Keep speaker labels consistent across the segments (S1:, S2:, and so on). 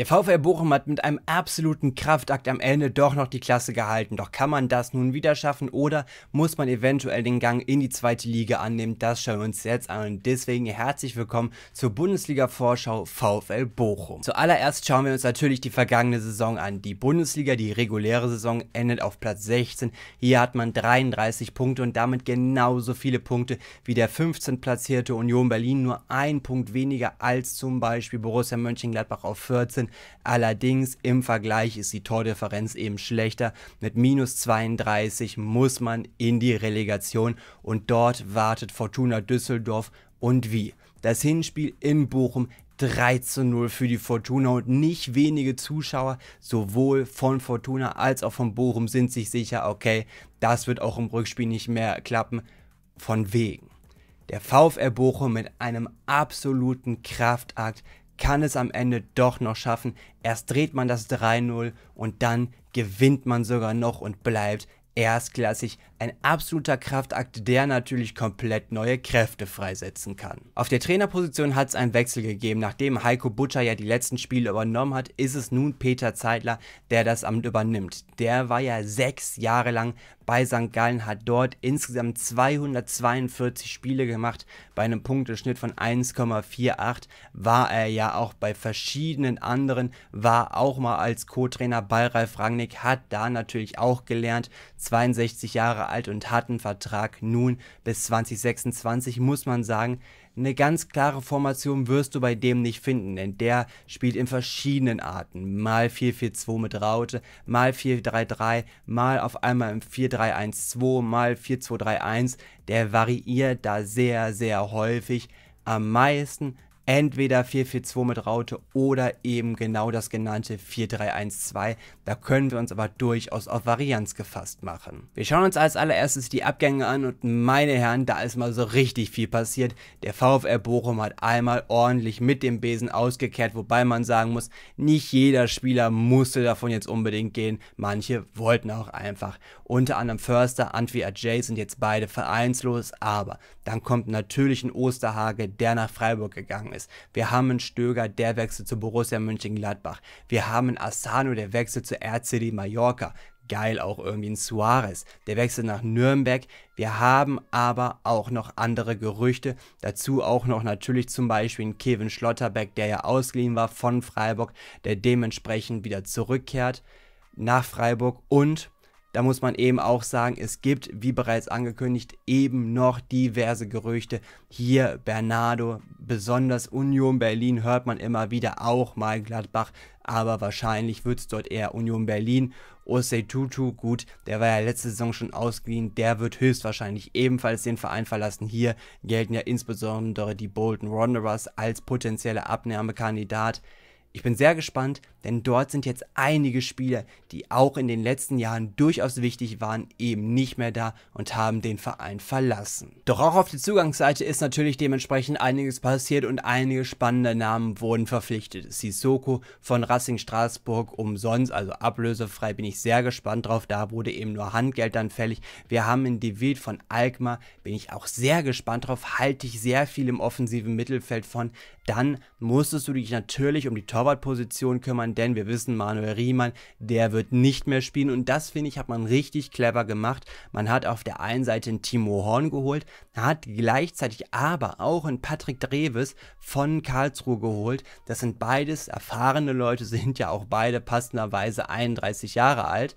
S1: Der VfL Bochum hat mit einem absoluten Kraftakt am Ende doch noch die Klasse gehalten. Doch kann man das nun wieder schaffen oder muss man eventuell den Gang in die zweite Liga annehmen? Das schauen wir uns jetzt an und deswegen herzlich willkommen zur Bundesliga-Vorschau VfL Bochum. Zuallererst schauen wir uns natürlich die vergangene Saison an. Die Bundesliga, die reguläre Saison, endet auf Platz 16. Hier hat man 33 Punkte und damit genauso viele Punkte wie der 15. platzierte Union Berlin, nur ein Punkt weniger als zum Beispiel Borussia Mönchengladbach auf 14 sind. Allerdings im Vergleich ist die Tordifferenz eben schlechter. Mit minus 32 muss man in die Relegation und dort wartet Fortuna Düsseldorf und wie. Das Hinspiel in Bochum 3 zu 0 für die Fortuna und nicht wenige Zuschauer, sowohl von Fortuna als auch von Bochum, sind sich sicher, okay, das wird auch im Rückspiel nicht mehr klappen. Von wegen. Der VfR Bochum mit einem absoluten Kraftakt kann es am Ende doch noch schaffen. Erst dreht man das 3-0 und dann gewinnt man sogar noch und bleibt erstklassig. Ein absoluter Kraftakt, der natürlich komplett neue Kräfte freisetzen kann. Auf der Trainerposition hat es einen Wechsel gegeben. Nachdem Heiko Butcher ja die letzten Spiele übernommen hat, ist es nun Peter Zeitler, der das Amt übernimmt. Der war ja sechs Jahre lang bei St. Gallen, hat dort insgesamt 242 Spiele gemacht. Bei einem Punkteschnitt von 1,48 war er ja auch bei verschiedenen anderen, war auch mal als Co-Trainer bei Ralf Rangnick, hat da natürlich auch gelernt, 62 Jahre alt und hat einen Vertrag nun bis 2026, muss man sagen eine ganz klare Formation wirst du bei dem nicht finden, denn der spielt in verschiedenen Arten. Mal 4-4-2 mit Raute, mal 4-3-3, mal auf einmal im 4-3-1-2, mal 4-2-3-1. Der variiert da sehr, sehr häufig. Am meisten entweder 442 mit Raute oder eben genau das genannte 4312. Da können wir uns aber durchaus auf Varianz gefasst machen. Wir schauen uns als allererstes die Abgänge an und meine Herren, da ist mal so richtig viel passiert. Der VfR Bochum hat einmal ordentlich mit dem Besen ausgekehrt, wobei man sagen muss, nicht jeder Spieler musste davon jetzt unbedingt gehen. Manche wollten auch einfach. Unter anderem Förster, Antwi Ajay sind jetzt beide vereinslos, aber dann kommt natürlich ein Osterhage, der nach Freiburg gegangen ist. Wir haben einen Stöger, der wechselt zu Borussia Mönchengladbach. Wir haben einen Asano, der wechselt zu RCD Mallorca. Geil auch irgendwie ein Suarez, der wechselt nach Nürnberg. Wir haben aber auch noch andere Gerüchte. Dazu auch noch natürlich zum Beispiel einen Kevin Schlotterbeck, der ja ausgeliehen war von Freiburg, der dementsprechend wieder zurückkehrt nach Freiburg und da muss man eben auch sagen, es gibt, wie bereits angekündigt, eben noch diverse Gerüchte. Hier Bernardo, besonders Union Berlin hört man immer wieder, auch mal Gladbach, aber wahrscheinlich wird es dort eher Union Berlin. Osei Tutu, gut, der war ja letzte Saison schon ausgeliehen, der wird höchstwahrscheinlich ebenfalls den Verein verlassen. Hier gelten ja insbesondere die Bolton Wanderers als potenzielle Abnahmekandidat. Ich bin sehr gespannt, denn dort sind jetzt einige Spieler, die auch in den letzten Jahren durchaus wichtig waren, eben nicht mehr da und haben den Verein verlassen. Doch auch auf der Zugangsseite ist natürlich dementsprechend einiges passiert und einige spannende Namen wurden verpflichtet. Sissoko von Racing Straßburg umsonst, also ablösefrei, bin ich sehr gespannt drauf. Da wurde eben nur Handgeld dann fällig. Wir haben in De Wild von Alkmaar, bin ich auch sehr gespannt drauf, halte ich sehr viel im offensiven Mittelfeld von. Dann musstest du dich natürlich um die Top Torwartposition kümmern, denn wir wissen, Manuel Riemann, der wird nicht mehr spielen und das finde ich, hat man richtig clever gemacht. Man hat auf der einen Seite einen Timo Horn geholt, hat gleichzeitig aber auch einen Patrick Dreves von Karlsruhe geholt. Das sind beides erfahrene Leute, sind ja auch beide passenderweise 31 Jahre alt.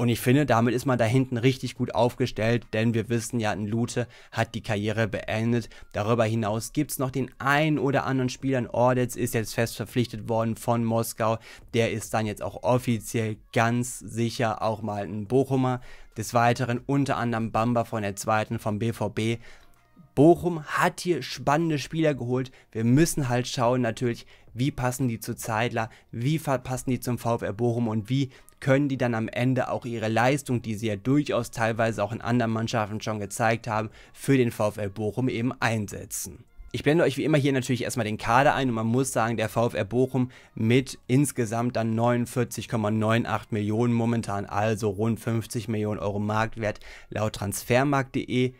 S1: Und ich finde, damit ist man da hinten richtig gut aufgestellt, denn wir wissen ja, ein Lute hat die Karriere beendet. Darüber hinaus gibt es noch den einen oder anderen Spieler. In Ordetz ist jetzt fest verpflichtet worden von Moskau. Der ist dann jetzt auch offiziell ganz sicher auch mal ein Bochumer. Des Weiteren unter anderem Bamba von der zweiten vom BVB. Bochum hat hier spannende Spieler geholt. Wir müssen halt schauen natürlich, wie passen die zu Zeidler, wie passen die zum VfR Bochum und wie können die dann am Ende auch ihre Leistung, die sie ja durchaus teilweise auch in anderen Mannschaften schon gezeigt haben, für den VfL Bochum eben einsetzen. Ich blende euch wie immer hier natürlich erstmal den Kader ein und man muss sagen, der VfR Bochum mit insgesamt dann 49,98 Millionen momentan, also rund 50 Millionen Euro Marktwert laut transfermarkt.de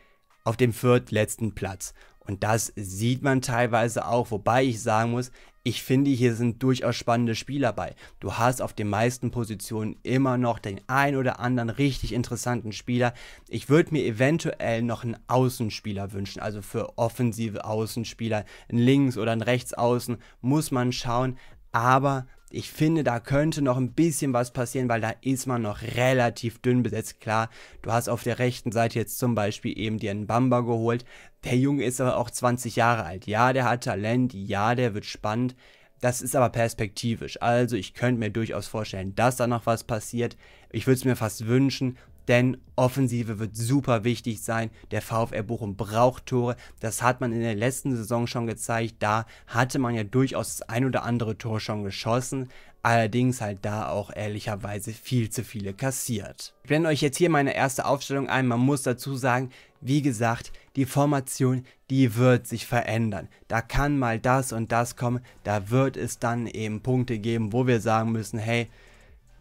S1: auf dem viertletzten Platz. Und das sieht man teilweise auch, wobei ich sagen muss, ich finde, hier sind durchaus spannende Spieler bei. Du hast auf den meisten Positionen immer noch den ein oder anderen richtig interessanten Spieler. Ich würde mir eventuell noch einen Außenspieler wünschen, also für offensive Außenspieler, einen Links- oder einen Rechtsaußen, muss man schauen. Aber ich finde, da könnte noch ein bisschen was passieren, weil da ist man noch relativ dünn besetzt. Klar, du hast auf der rechten Seite jetzt zum Beispiel eben dir einen Bamba geholt. Der Junge ist aber auch 20 Jahre alt. Ja, der hat Talent. Ja, der wird spannend. Das ist aber perspektivisch. Also ich könnte mir durchaus vorstellen, dass da noch was passiert. Ich würde es mir fast wünschen denn Offensive wird super wichtig sein. Der VfR Bochum braucht Tore. Das hat man in der letzten Saison schon gezeigt. Da hatte man ja durchaus das ein oder andere Tor schon geschossen. Allerdings halt da auch ehrlicherweise viel zu viele kassiert. Ich blende euch jetzt hier meine erste Aufstellung ein. Man muss dazu sagen, wie gesagt, die Formation, die wird sich verändern. Da kann mal das und das kommen. Da wird es dann eben Punkte geben, wo wir sagen müssen, hey,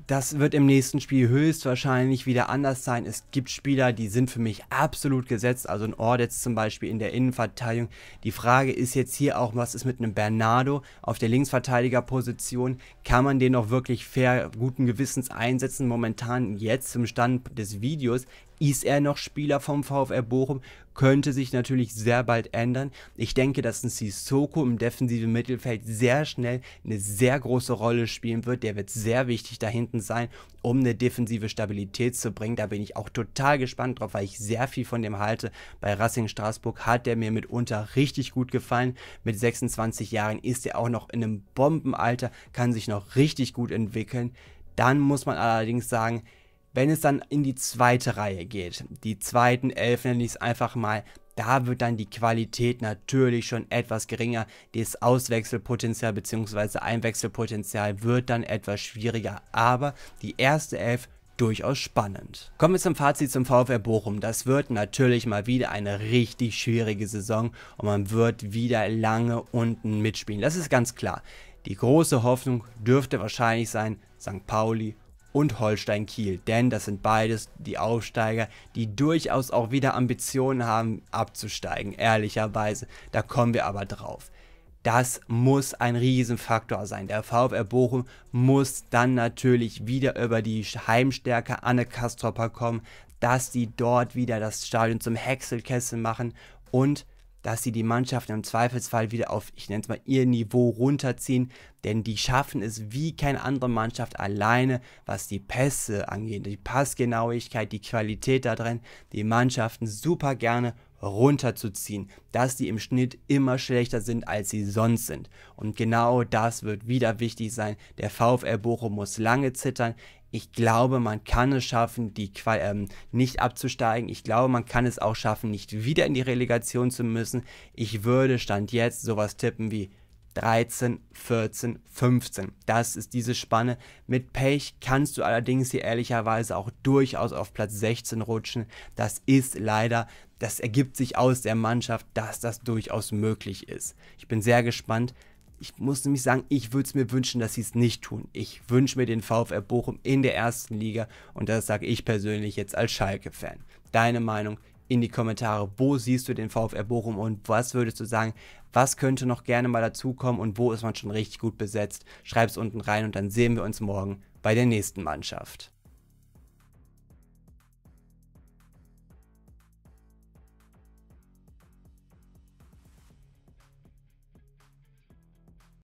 S1: das wird im nächsten Spiel höchstwahrscheinlich wieder anders sein. Es gibt Spieler, die sind für mich absolut gesetzt. Also ein Ordetz zum Beispiel in der Innenverteidigung. Die Frage ist jetzt hier auch, was ist mit einem Bernardo auf der Linksverteidigerposition? Kann man den noch wirklich fair guten Gewissens einsetzen? Momentan jetzt zum Stand des Videos ist er noch Spieler vom VfR Bochum? Könnte sich natürlich sehr bald ändern. Ich denke, dass ein Sissoko im defensiven Mittelfeld sehr schnell eine sehr große Rolle spielen wird. Der wird sehr wichtig da hinten sein, um eine defensive Stabilität zu bringen. Da bin ich auch total gespannt drauf, weil ich sehr viel von dem halte. Bei Racing Straßburg hat der mir mitunter richtig gut gefallen. Mit 26 Jahren ist er auch noch in einem Bombenalter, kann sich noch richtig gut entwickeln. Dann muss man allerdings sagen, wenn es dann in die zweite Reihe geht, die zweiten elf nenne ich es einfach mal, da wird dann die Qualität natürlich schon etwas geringer. Das Auswechselpotenzial bzw. Einwechselpotenzial wird dann etwas schwieriger. Aber die erste Elf durchaus spannend. Kommen wir zum Fazit zum VfR Bochum. Das wird natürlich mal wieder eine richtig schwierige Saison und man wird wieder lange unten mitspielen. Das ist ganz klar. Die große Hoffnung dürfte wahrscheinlich sein, St. Pauli und Holstein Kiel. Denn das sind beides die Aufsteiger, die durchaus auch wieder Ambitionen haben, abzusteigen, ehrlicherweise. Da kommen wir aber drauf. Das muss ein Riesenfaktor sein. Der VfR Bochum muss dann natürlich wieder über die Heimstärke Anne Kastropper kommen, dass die dort wieder das Stadion zum Häckselkessel machen und dass sie die Mannschaften im Zweifelsfall wieder auf, ich nenne es mal, ihr Niveau runterziehen, denn die schaffen es wie keine andere Mannschaft alleine, was die Pässe angeht, die Passgenauigkeit, die Qualität da drin, die Mannschaften super gerne runterzuziehen, dass die im Schnitt immer schlechter sind, als sie sonst sind. Und genau das wird wieder wichtig sein. Der VfL Bochum muss lange zittern. Ich glaube, man kann es schaffen, die Qual ähm, nicht abzusteigen. Ich glaube, man kann es auch schaffen, nicht wieder in die Relegation zu müssen. Ich würde Stand jetzt sowas tippen wie 13, 14, 15. Das ist diese Spanne. Mit Pech kannst du allerdings hier ehrlicherweise auch durchaus auf Platz 16 rutschen. Das ist leider das ergibt sich aus der Mannschaft, dass das durchaus möglich ist. Ich bin sehr gespannt. Ich muss nämlich sagen, ich würde es mir wünschen, dass sie es nicht tun. Ich wünsche mir den VfR Bochum in der ersten Liga und das sage ich persönlich jetzt als Schalke-Fan. Deine Meinung in die Kommentare. Wo siehst du den VfR Bochum und was würdest du sagen, was könnte noch gerne mal dazukommen und wo ist man schon richtig gut besetzt? Schreib's unten rein und dann sehen wir uns morgen bei der nächsten Mannschaft.